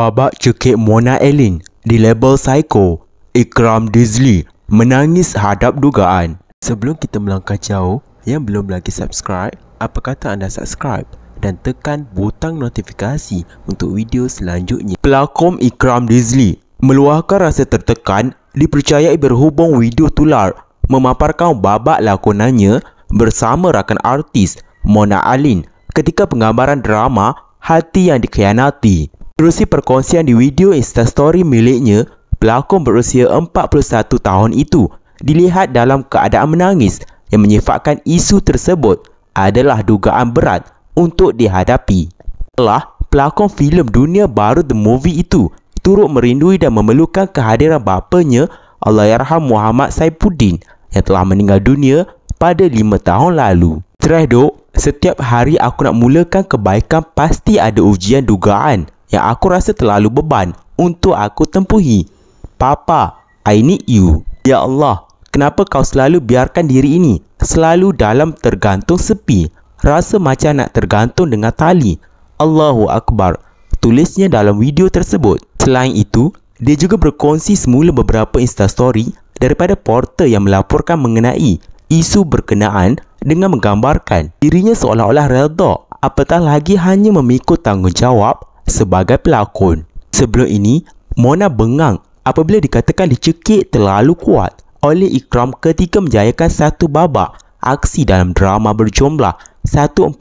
babak cekik Mona Elin di label Psycho, Ikram Dizli menangis hadap dugaan. Sebelum kita melangkah jauh, yang belum lagi subscribe, apa kata anda subscribe dan tekan butang notifikasi untuk video selanjutnya. Pelakon Ikram Dizli meluahkan rasa tertekan dipercayai berhubung video tular memaparkan babak lakonannya bersama rakan artis Mona Alin ketika penggambaran drama Hati Yang Dikhianati. Berusi perkongsian di video Story miliknya, pelakon berusia 41 tahun itu dilihat dalam keadaan menangis yang menyifatkan isu tersebut adalah dugaan berat untuk dihadapi. Setelah pelakon filem dunia baru The Movie itu turut merindui dan memerlukan kehadiran bapanya Allahyarham Muhammad Saipuddin yang telah meninggal dunia pada 5 tahun lalu. Stress setiap hari aku nak mulakan kebaikan pasti ada ujian dugaan yang aku rasa terlalu beban untuk aku tempuhi. Papa, I need you. Ya Allah, kenapa kau selalu biarkan diri ini selalu dalam tergantung sepi? Rasa macam nak tergantung dengan tali. Allahu Akbar. Tulisnya dalam video tersebut. Selain itu, dia juga berkongsi semula beberapa Insta Story daripada porter yang melaporkan mengenai isu berkenaan dengan menggambarkan dirinya seolah-olah redha apatah lagi hanya memikul tanggungjawab sebagai pelakon. Sebelum ini, Mona bengang apabila dikatakan dicekik terlalu kuat oleh Ikram ketika menjayakan satu babak aksi dalam drama berjumlah 146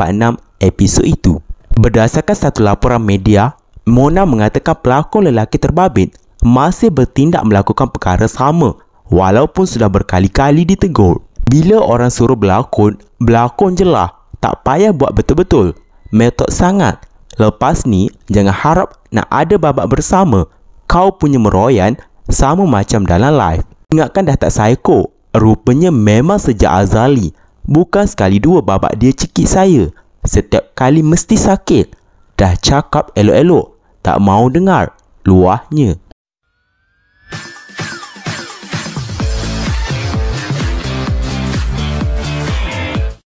episod itu. Berdasarkan satu laporan media, Mona mengatakan pelakon lelaki terbabit masih bertindak melakukan perkara sama walaupun sudah berkali-kali ditegur. Bila orang suruh berlakon, berlakon je lah. Tak payah buat betul-betul. Metod sangat Lepas ni, jangan harap nak ada babak bersama. Kau punya meroyan sama macam dalam live. Ingatkan dah tak psycho? Rupanya memang sejak Azali. Bukan sekali dua babak dia cekik saya. Setiap kali mesti sakit. Dah cakap elok-elok. Tak mau dengar. Luahnya.